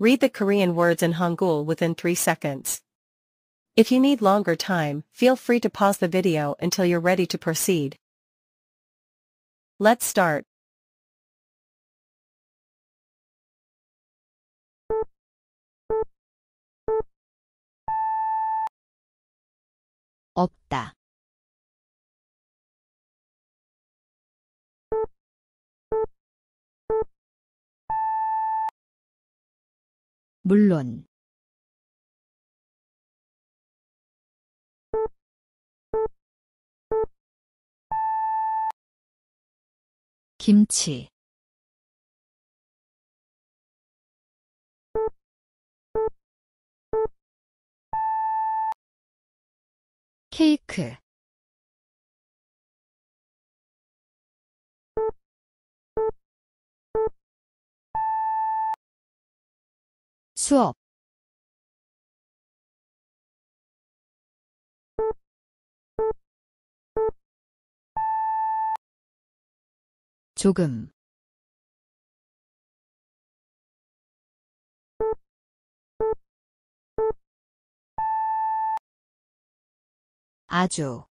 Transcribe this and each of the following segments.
Read the Korean words in Hangul within 3 seconds. If you need longer time, feel free to pause the video until you're ready to proceed. Let's start. 없다 물론 김치 케이크 수업 조금 아주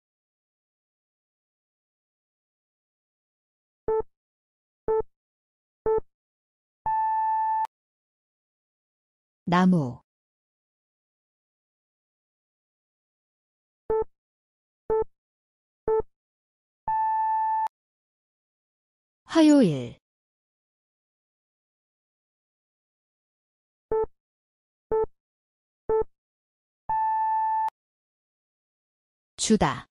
나무 화요일 주다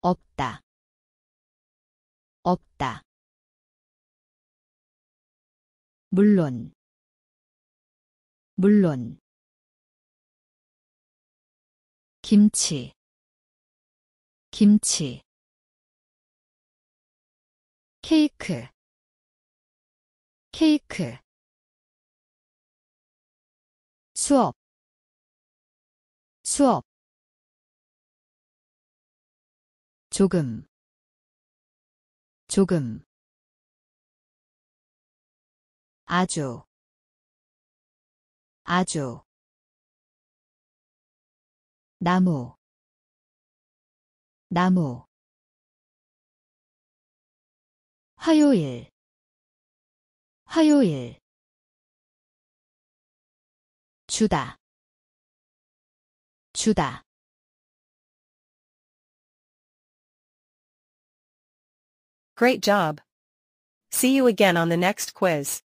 없다 없다 물론 물론 김치 김치 케이크 케이크 수업 수업 조금 조금 아주 아주 나무 나무 화요일 화요일 주다 주다 Great job! See you again on the next quiz.